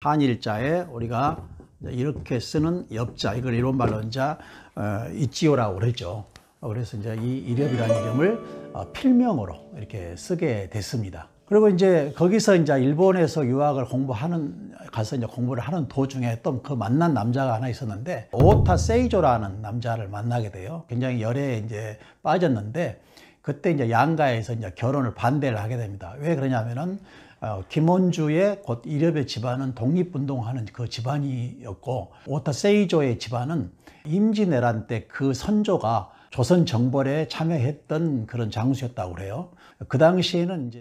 한일자에 우리가 이렇게 쓰는 엽자, 이걸 이런 말로 이제 있지요라고 어, 그러죠. 그래서 이제 이 이렵이라는 이름을 어, 필명으로 이렇게 쓰게 됐습니다. 그리고 이제 거기서 이제 일본에서 유학을 공부하는 가서 이제 공부를 하는 도중에 또그 만난 남자가 하나 있었는데 오타 세이조라는 남자를 만나게 돼요. 굉장히 열애에 이제 빠졌는데 그때 이제 양가에서 이제 결혼을 반대를 하게 됩니다. 왜 그러냐면은 어, 김원주의 곧 이렵의 집안은 독립운동하는 그 집안이었고 오타 세이조의 집안은 임진왜란 때 그 선조가 조선 정벌에 참여했던 그런 장수였다고 그래요. 그 당시에는 이제